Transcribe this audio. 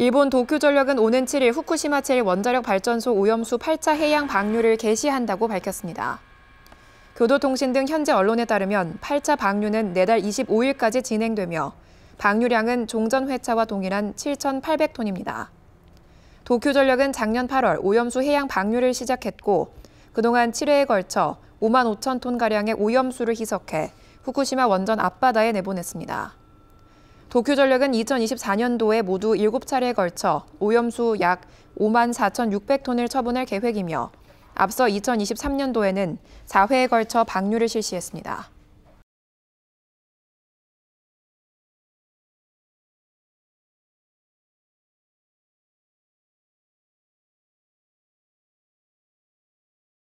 일본 도쿄전력은 오는 7일 후쿠시마 제1 원자력 발전소 오염수 8차 해양 방류를 개시한다고 밝혔습니다. 교도통신 등 현재 언론에 따르면 8차 방류는 내달 25일까지 진행되며 방류량은 종전 회차와 동일한 7,800톤입니다. 도쿄전력은 작년 8월 오염수 해양 방류를 시작했고 그동안 7회에 걸쳐 5만 5천 톤가량의 오염수를 희석해 후쿠시마 원전 앞바다에 내보냈습니다. 도쿄전력은 2024년도에 모두 7차례에 걸쳐 오염수 약 5만 4,600톤을 처분할 계획이며 앞서 2023년도에는 4회에 걸쳐 방류를 실시했습니다.